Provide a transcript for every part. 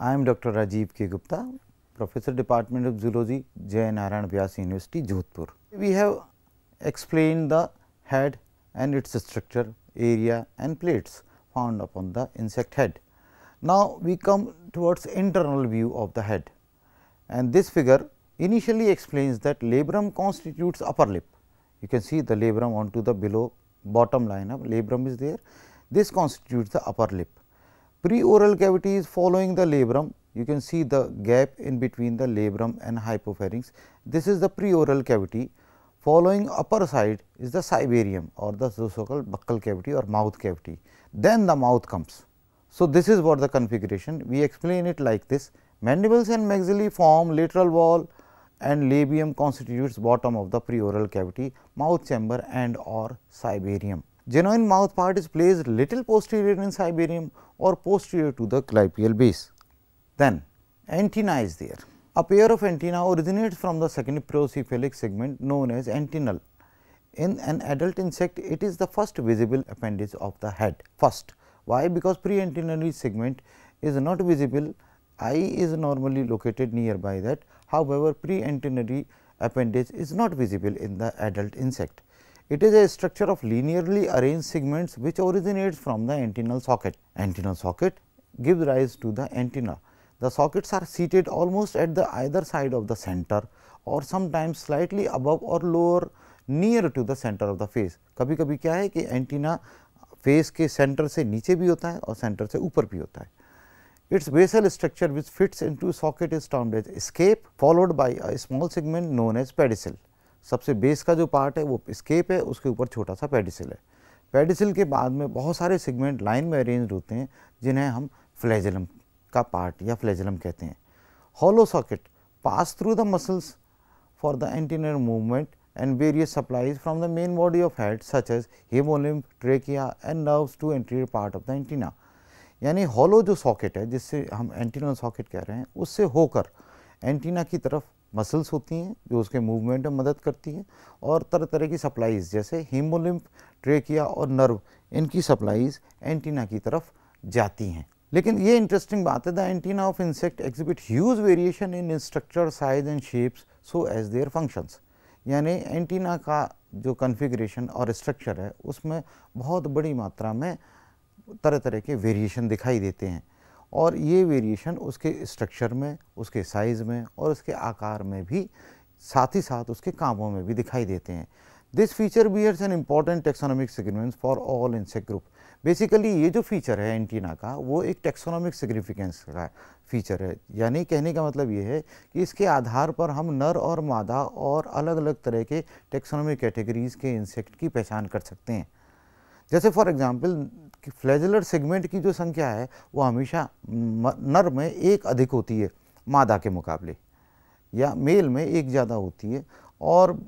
I am Dr. Rajiv K. Gupta, Professor Department of Zoology, J. Narayan Vyas University, Jodhpur. We have explained the head and its structure, area and plates found upon the insect head. Now, we come towards internal view of the head and this figure initially explains that labrum constitutes upper lip. You can see the labrum onto the below bottom line of labrum is there, this constitutes the upper lip Pre-oral cavity is following the labrum. You can see the gap in between the labrum and hypopharynx. This is the pre-oral cavity. Following upper side is the cyberium or the so-called buccal cavity or mouth cavity. Then the mouth comes. So, this is what the configuration. We explain it like this. Mandibles and maxillae form lateral wall and labium constitutes bottom of the preoral cavity, mouth chamber and or cyberium. Genuine mouth part is placed little posterior in ciberium or posterior to the clypeal base. Then antenna is there. A pair of antenna originates from the second procephalic segment known as antennal. In an adult insect, it is the first visible appendage of the head. First, why? Because pre-antennary segment is not visible, eye is normally located nearby that. However, pre-antennary appendage is not visible in the adult insect. It is a structure of linearly arranged segments which originates from the antennal socket. Antennal socket gives rise to the antenna. The sockets are seated almost at the either side of the center or sometimes slightly above or lower near to the center of the face. कभी कभी क्या है कि antenna face के center से नीचे भी होता है और center से ऊपर भी होता है. Its basal structure which fits into socket is termed as escape followed by a small segment known as pedicel. सबसे बेस का जो पार्ट है वो स्केप है उसके ऊपर छोटा सा पेडिसिल है पेडिसिल के बाद में बहुत सारे सेगमेंट लाइन में अरेंज होते हैं जिन्हें हम फ्लैजलम का पार्ट या फ्लैजलम कहते हैं hollow socket pass through the muscles for the antennal movement and various supplies from the main body of head such as hemolymph, trachea and nerves to anterior part of the antenna यानी hollow जो socket है जिससे हम antennal socket कह रहे हैं उससे होकर एंटीना की तरफ मसल्स होती हैं जो उसके मूवमेंट में मदद करती हैं और तरह तरह की सप्लाईज जैसे हीमोलिम्फ ट्रेकिया और नर्व इनकी सप्लाईज एंटीना की तरफ जाती हैं लेकिन ये इंटरेस्टिंग बात है the antenna of insect exhibit huge variation in structure size and shapes so as their functions यानी एंटीना का जो कन्फिग्रेशन और स्ट्रक्चर है उसमें बहुत बड़ी मात्रा में तरह तरह के वेरिएशन दिखाई देते हैं और ये वेरिएशन उसके स्ट्रक्चर में उसके साइज़ में और उसके आकार में भी साथ ही साथ उसके कामों में भी दिखाई देते हैं this feature bears an important taxonomic significance for all insect group basically ये जो फीचर है एंटीना का वो एक टेक्सोनॉमिक सिग्निफिकेंस का फीचर है यानी कहने का मतलब ये है कि इसके आधार पर हम नर और मादा और अलग अलग तरह के टेक्सोनॉमिक कैटेगरीज़ के इंसेक्ट की पहचान कर सकते हैं जैसे फॉर एग्जाम्पल फ्लैजलर सेगमेंट की जो संख्या है वो हमेशा नर में एक अधिक होती है मादा के मुकाबले या मेल में एक ज़्यादा होती है और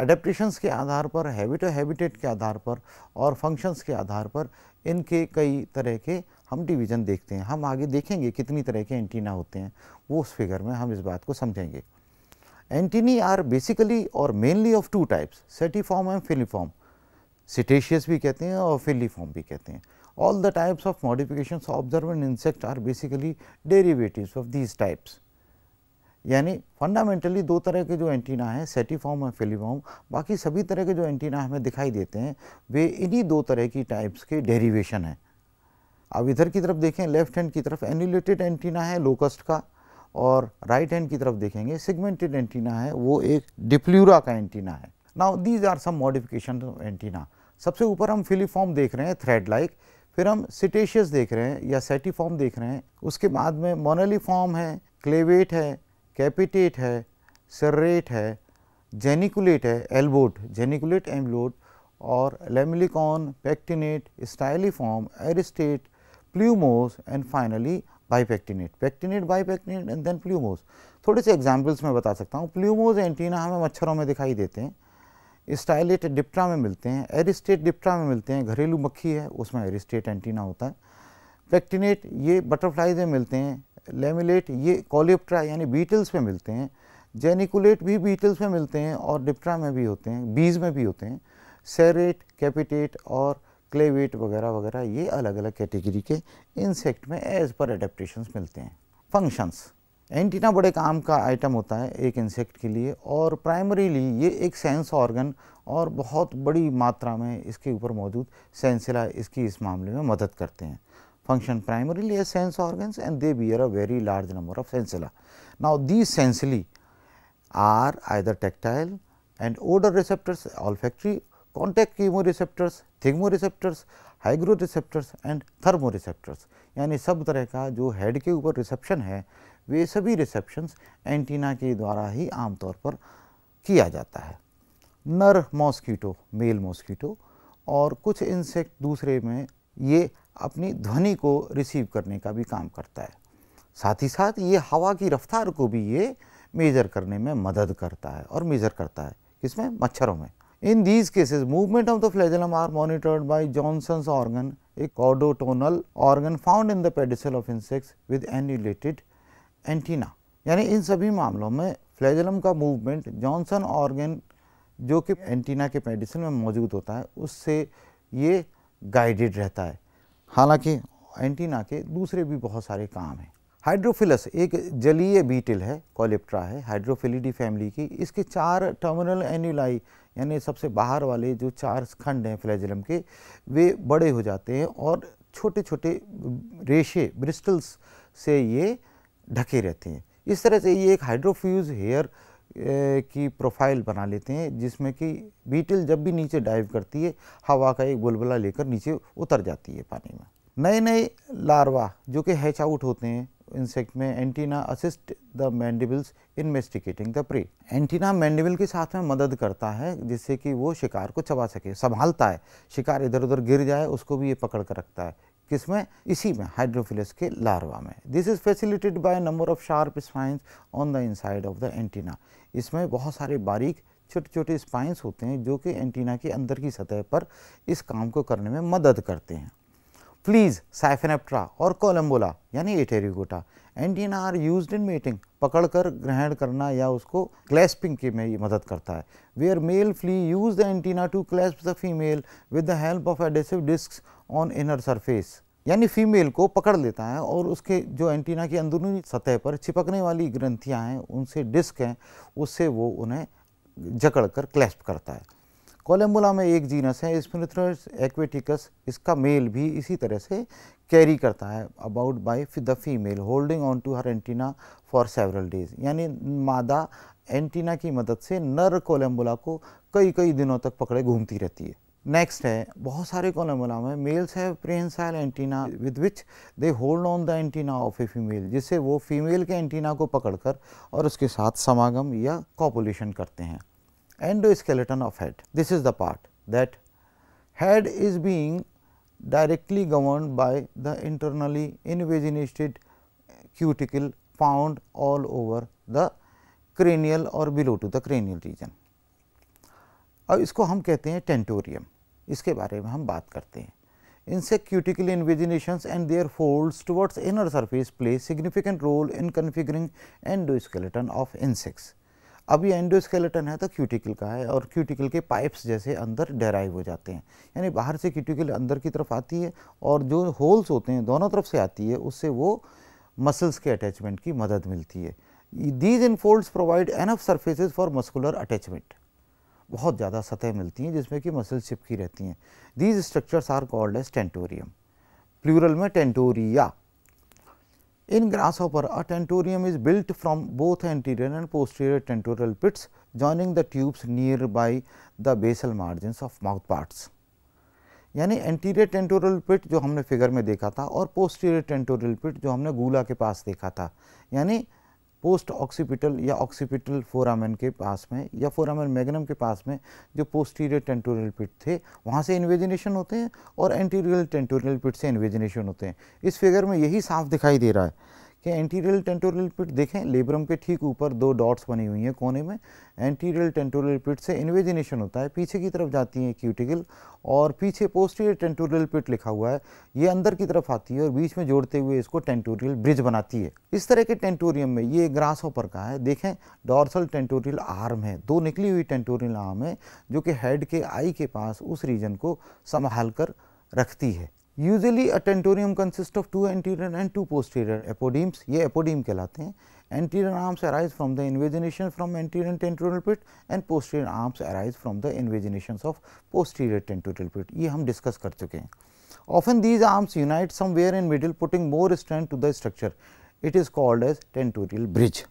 एडेप्टेशंस के आधार पर हैबिट और हैबिटेट के आधार पर और फंक्शंस के आधार पर इनके कई तरह के हम डिवीज़न देखते हैं हम आगे देखेंगे कितनी तरह के एंटीना होते हैं वो उस फिगर में हम इस बात को समझेंगे एंटीनी आर बेसिकली और mainly of two types setiform and filiform setaceous भी कहते हैं और फिलीफॉर्म भी कहते हैं all the types of modification observe in insect are basically derivatives of these types यानी फंडामेंटली दो तरह के जो एंटीना हैं सेटिफॉर्म और फेलीफॉर्म बाकी सभी तरह के जो एंटीना हमें दिखाई देते हैं वे इन्हीं दो तरह की टाइप्स के डेरिवेशन हैं अब इधर की तरफ देखें लेफ्ट हैंड की तरफ एनुलेटेड एंटीना है लोकस्ट का और राइट हैंड की तरफ देखेंगे सिगमेंटेड एंटीना है वो एक डिप्ल्यूरा का एंटीना है now these are some modification of antenna सबसे ऊपर हम फिलीफॉर्म देख रहे हैं थ्रेड लाइक फिर हम सिटेशियस देख रहे हैं या सेटिफॉर्म देख रहे हैं उसके बाद में मोनोलीफॉर्म है क्लेवेट है कैपिटेट है सर्रेट है जेनिकुलेट है एल्बोट जेनिकुलेट एम्बलोट और lamellicorn pectinate styliform aristate plumose and finally pectinate bipectinate and then plumose थोड़े से एग्जाम्पल्स मैं बता सकता हूँ प्ल्यूमोज एंटीना हमें मच्छरों में दिखाई देते हैं स्टाइलेट डिप्ट्रा में मिलते हैं एरिस्टेट डिप्ट्रा में मिलते हैं घरेलू मक्खी है उसमें एरिस्टेट एंटीना होता है पेक्टिनेट ये बटरफ्लाइज में मिलते हैं लेमिलेट ये कॉलिप्ट्रा यानी बीटल्स में मिलते हैं जेनिकुलेट भी बीटल्स में मिलते हैं और डिप्ट्रा में भी होते हैं बीज में भी होते हैं सेरेट कैपिटेट और क्लेवेट वगैरह वगैरह ये अलग अलग कैटेगरी के इंसेक्ट में एज पर एडेप्टेशन मिलते हैं फंक्शंस एंटीना बड़े काम का आइटम होता है एक इंसेक्ट के लिए और प्राइमरीली ये एक सेंस ऑर्गन और बहुत बड़ी मात्रा में इसके ऊपर मौजूद सेंसिला इसकी इस मामले में मदद करते हैं function primarily sense organ and they bear a very large number of sensilla now the sensilla are either tactile and odour receptors olfactory contact chemo receptors thigmo receptors receptors and thermo receptors यानी सब तरह का जो head के ऊपर reception है वे सभी receptions antenna के द्वारा ही आमतौर पर किया जाता है नर मॉस्कीटो मेल मॉस्कीटो और कुछ इंसेक्ट दूसरे में ये अपनी ध्वनि को रिसीव करने का भी काम करता है साथ ही साथ ये हवा की रफ्तार को भी ये मेजर करने में मदद करता है और मेजर करता है किसमें मच्छरों में In these cases, movement of the flagellum are monitored by Johnson's organ, a caudotonal organ found in the pedicel of insects with annulated antenna. yani in sabhi mamlon mein flagellum ka movement johnson organ jo ki antenna ke pedicel mein maujood hota hai usse ye guided rehta hai halanki antenna ke dusre bhi bahut sare kaam हैं Hydrophilus एक जलीय beetle है कॉलिप्ट्रा है हाइड्रोफिलिडी family की इसके चार terminal एन्यूलाई यानी सबसे बाहर वाले जो चार खंड हैं फ्लैजलम के वे बड़े हो जाते हैं और छोटे छोटे रेशे ब्रिस्टल्स से ये ढके रहते हैं इस तरह से ये एक हाइड्रोफ्यूज हेयर की प्रोफाइल बना लेते हैं जिसमें कि बीटल जब भी नीचे डाइव करती है हवा का एक बुलबुला लेकर नीचे उतर जाती है पानी में नए नए लार्वा जो कि हैच आउट होते हैं इंसेक्ट में antenna assist the mandibles in masticating the prey antenna mandible के साथ में मदद करता है जिससे कि वो शिकार को चबा सके संभालता है शिकार इधर उधर गिर जाए उसको भी ये पकड़ कर रखता है किसमें इसी में हाइड्रोफिलस के लार्वा में this is facilitated by number of sharp spines on the inside of the antenna इसमें बहुत सारे बारीक छोटे छोटे स्पाइंस होते हैं जो कि एंटीना के अंदर की सतह पर इस काम को करने में मदद करते हैं फ्लीज साइफेनेप्ट्रा और कोलम्बोला यानी Apterygota antenna are use in mating पकड़कर ग्रहण करना या उसको क्लैस्पिंग की में मदद करता है where male flea use the antenna to clasp the female with the help of adhesive disc on inner surface यानी फीमेल को पकड़ लेता है और उसके जो एंटीना की अंदरूनी सतह पर छिपकने वाली ग्रंथियाँ हैं उनसे डिस्क हैं उससे वो उन्हें जकड़ कर क्लैस्प करता है कोलम्बोला में एक जीनस है स्पिनथ्रस एक्वेटिकस इसका मेल भी इसी तरह से कैरी करता है about by the female holding on to her antenna for several days यानी मादा एंटीना की मदद से नर कोलम्बोला को कई कई दिनों तक पकड़े घूमती रहती है नेक्स्ट है बहुत सारे कोलम्बोला में मेल्स है prehensile antenna with which they hold on the antenna of a female जिससे वो फीमेल के एंटीना को पकड़कर और उसके साथ समागम या कॉपुलेशन करते हैं endoskeleton of head. This is the part that head is being directly governed by the internally invaginated cuticle found all over the cranial or below to the cranial region. अब इसको हम कहते हैं टेंटोरियम इसके बारे में हम बात करते हैं इनसे cuticle invaginations and their folds towards inner surface play significant role in configuring endoskeleton of insects अब ये एंडोस्केलेटन है तो क्यूटिकल का है और क्यूटिकल के पाइप्स जैसे अंदर डेराइव हो जाते हैं यानी बाहर से क्यूटिकल अंदर की तरफ आती है और जो होल्स होते हैं दोनों तरफ से आती है उससे वो मसल्स के अटैचमेंट की मदद मिलती है these infolds provide enough surfaces for muscular attachment बहुत ज़्यादा सतह मिलती हैं जिसमें कि मसल चिपकी रहती हैं these structures are called as tentorium plural में tentoria In grasshopper, a tentorium is built from both anterior and posterior tentorial pits joining the tubes nearby the basal margins of mouth parts. यानी anterior tentorial pit जो हमने figure में देखा था और posterior टेंटोरल pit जो हमने गूला के पास देखा था यानी पोस्ट ऑक्सीपिटल या ऑक्सीपिटल फोरामेन के पास में या फोरामेन मैग्नम के पास में जो पोस्टीरियर टेंटोरियल पिट थे वहाँ से इन्वेजिनेशन होते हैं और एंटीरियर टेंटोरियल पिट से इन्वेजिनेशन होते हैं इस फिगर में यही साफ दिखाई दे रहा है कि एंटीरियल टेंटोरियल पिट देखें लेबरम के ठीक ऊपर दो डॉट्स बनी हुई हैं कोने में एंटीरियल टेंटोरियल पिट से इन्वेजिनेशन होता है पीछे की तरफ जाती है क्यूटिकल और पीछे पोस्टीरियर टेंटोरियल पिट लिखा हुआ है ये अंदर की तरफ आती है और बीच में जोड़ते हुए इसको टेंटोरियल ब्रिज बनाती है इस तरह के टेंटोरियम में ये ग्रास होपर का है देखें डॉर्सल टेंटोरियल आर्म है दो निकली हुई टेंटोरियल आर्म है जो कि हेड के आई के पास उस रीजन को संभाल कर रखती है usually a tentorium consist of two anterior and two posterior apodemes ये एपोडीम कहलाते हैं anterior arms arise from the invagination from anterior tentorial pit and posterior arms arise from the invaginations of posterior tentorial pit ये हम discuss कर चुके हैं often these arms unite somewhere in middle putting more strength to the structure it is called as tentorial bridge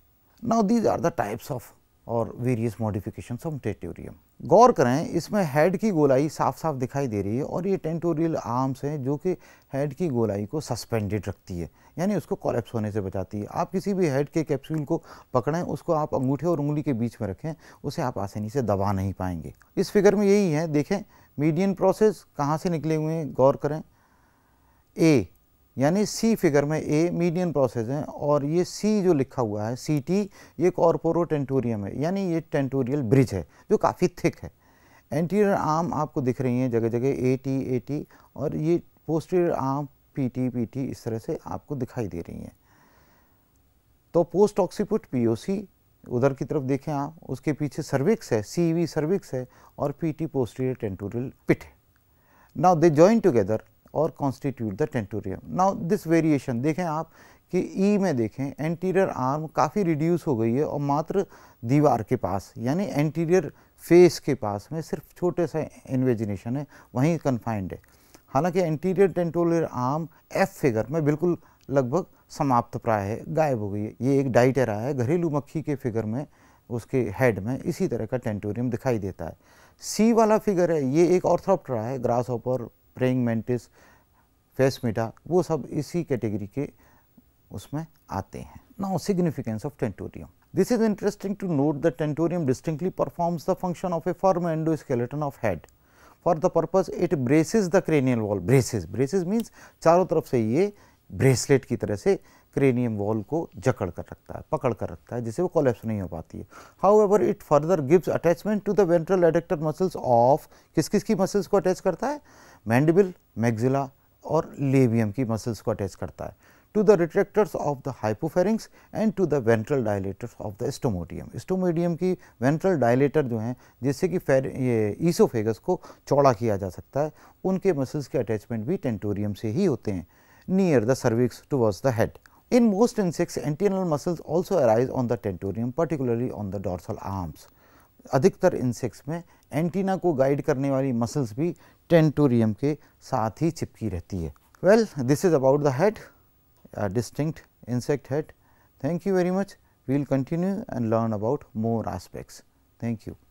now these are the types of और various modification of tentorium गौर करें इसमें head की गोलाई साफ साफ दिखाई दे रही है और ये टेंटोरियल आर्म्स हैं जो कि हेड की गोलाई को सस्पेंडेड रखती है यानी उसको कॉलेप्स होने से बचाती है आप किसी भी हेड के कैप्सूल को पकड़ें उसको आप अंगूठे और उंगली के बीच में रखें उसे आप आसानी से दबा नहीं पाएंगे इस फिगर में यही है देखें मीडियन प्रोसेस कहाँ से निकले हुए हैं गौर करें ए यानी सी फिगर में ए मीडियन प्रोसेस है और ये सी जो लिखा हुआ है सी टी ये कॉरपोरो टेंटोरियम है यानी ये टेंटोरियल ब्रिज है जो काफ़ी थिक है एंटीरियर आर्म आपको दिख रही हैं जगह जगह ए टी ए टी और ये posterior arm P T P T इस तरह से आपको दिखाई दे रही हैं तो post occiput P O C उधर की तरफ देखें आप उसके पीछे सर्विक्स है सी वी सर्विक्स है और P T posterior tentorial pit है नाउ दे जॉइन टुगेदर और constitute the tentorium now this variation देखें आप कि ई e में देखें एंटीरियर आर्म काफ़ी रिड्यूस हो गई है और मात्र दीवार के पास यानी एंटीरियर फेस के पास में सिर्फ छोटे सा इन्वेजिनेशन है वहीं कन्फाइंड है हालांकि anterior tentorial arm F figure में बिल्कुल लगभग समाप्त प्राय है गायब हो गई है ये एक डाइटेरा है घरेलू मक्खी के फिगर में उसके हेड में इसी तरह का टेंटोरियम दिखाई देता है सी वाला फिगर है ये एक ऑर्थोप्टरा है grasshopper praying mantis Phasmida वो सब इसी कैटेगरी के उसमें आते हैं now significance of tentorium this is interesting to note the tentorium distinctly performs the function of a form endo skeleton of head for the purpose it braces the cranial wall braces braces means चारों तरफ से ये bracelet की तरह से cranium wall को जकड़ कर रखता है पकड़ कर रखता है जिससे वो कोलेप्स नहीं हो पाती है however it further gives attachment to the ventral adductor muscles of किस किस की मसल्स को अटैच करता है मैंडबिल मैगजिला और लेबियम की मसल्स को अटैच करता है to the retractors of the hypopharynx and to the ventral dilators of the stomodaeum stomodaeum की वेंट्रल डायलेटर जो हैं जिससे कि ये ईसोफेगस को चौड़ा किया जा सकता है उनके मसल्स के अटैचमेंट भी टेंटोरियम से ही होते हैं near the cervix towards the head. In most insects, antennal muscles also arise on the tentorium, particularly on the dorsal arms. अधिकतर इंसेक्ट्स में एंटीना को गाइड करने वाली मसल्स भी टेंटोरियम के साथ ही चिपकी रहती है well this is about the head distinct insect head thank you very much we will continue and learn about more aspects. Thank you.